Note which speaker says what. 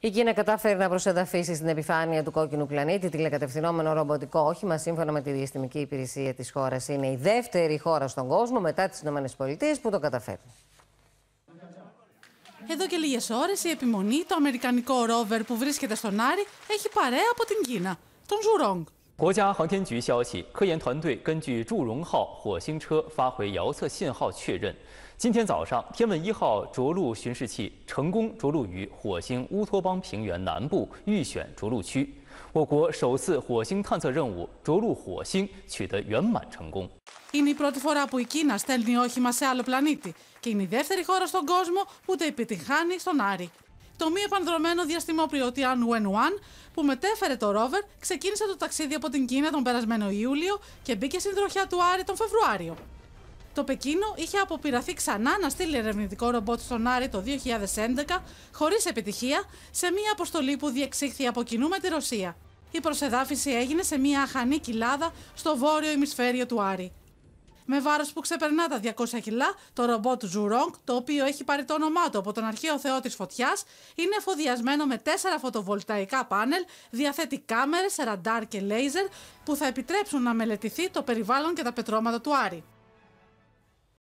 Speaker 1: Η Κίνα κατάφερε να προσεδαφίσει στην επιφάνεια του κόκκινου πλανήτη τηλεκατευθυνόμενο ρομποτικό όχημα. Σύμφωνα με τη διαστημική υπηρεσία της χώρας, είναι η δεύτερη χώρα στον κόσμο μετά τις ΗΠΑ που το καταφέρνει.
Speaker 2: Εδώ και λίγες ώρες η επιμονή, το αμερικανικό ρόβερ που βρίσκεται στον Άρη, έχει παρέα από την Κίνα, τον Ζουρόγκ.
Speaker 3: 国家航天局消息，科研团队根据祝融号火星车发回遥测信号确认，今天早上，天问一号着陆巡视器成功着陆于火星乌托邦平原南部预选着陆区，我国首次火星探测任务着陆火星取得圆满成功。
Speaker 2: Η νέα πρώτη φορά που η Κίνα στέλνει όχι μας σε άλλο πλανήτη, και η νέα δεύτερη χώρα στον κόσμο που το επιτυγχάνει στον Άρη. το μη επανδρομένο διαστημόπλιο Tianwen 1 που μετέφερε το ρόβερ ξεκίνησε το ταξίδι από την Κίνα τον περασμένο Ιούλιο και μπήκε στην τροχιά του Άρη τον Φεβρουάριο. Το Πεκίνο είχε αποπειραθεί ξανά να στείλει ερευνητικό ρομπότ στον Άρη το 2011 χωρίς επιτυχία σε μια αποστολή που διεξήχθη από κοινού με τη Ρωσία. Η προσεδάφιση έγινε σε μια αχανή κοιλάδα στο βόρειο ημισφαίριο του Άρη με βάρος που ξεπερνά τα 200 κιλά, το ρομπότ Ζουρόγκ, το οποίο έχει πάρει το όνομά του από τον αρχαίο θεό της φωτιάς, είναι εφοδιασμένο με τέσσερα φωτοβολταϊκά πάνελ, διαθέτει κάμερες, ραντάρ και λέιζερ που θα επιτρέψουν να μελετηθεί το περιβάλλον και τα πετρώματα του Άρη.